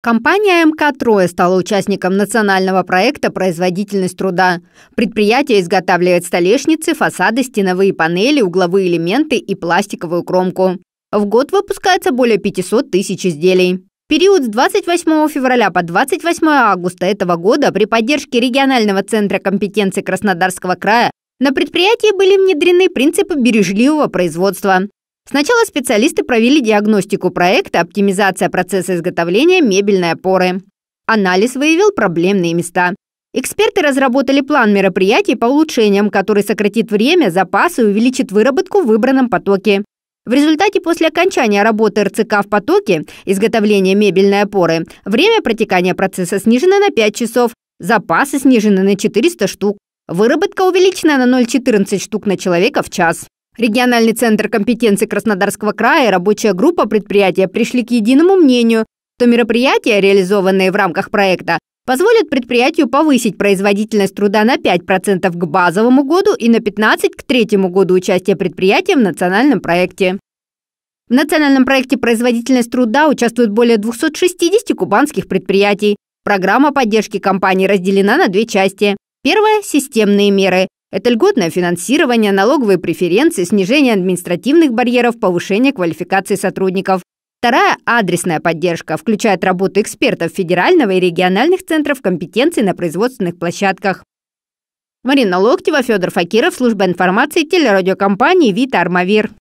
Компания МК-3 стала участником национального проекта «Производительность труда». Предприятие изготавливает столешницы, фасады, стеновые панели, угловые элементы и пластиковую кромку. В год выпускается более 500 тысяч изделий. Период с 28 февраля по 28 августа этого года при поддержке регионального центра компетенции Краснодарского края на предприятии были внедрены принципы бережливого производства. Сначала специалисты провели диагностику проекта «Оптимизация процесса изготовления мебельной опоры». Анализ выявил проблемные места. Эксперты разработали план мероприятий по улучшениям, который сократит время, запасы и увеличит выработку в выбранном потоке. В результате после окончания работы РЦК в потоке изготовления мебельной опоры время протекания процесса снижено на 5 часов, запасы снижены на 400 штук, выработка увеличена на 0,14 штук на человека в час. Региональный центр компетенции Краснодарского края и рабочая группа предприятия пришли к единому мнению, что мероприятия, реализованные в рамках проекта, позволят предприятию повысить производительность труда на 5% к базовому году и на 15% к третьему году участия предприятия в национальном проекте. В национальном проекте «Производительность труда» участвует более 260 кубанских предприятий. Программа поддержки компаний разделена на две части. Первая – системные меры. Это льготное финансирование, налоговые преференции, снижение административных барьеров, повышение квалификации сотрудников. Вторая – адресная поддержка, включает работу экспертов федерального и региональных центров компетенций на производственных площадках. Марина Локтева, Федор Факиров, служба информации телерадиокомпании «Вита Армавир».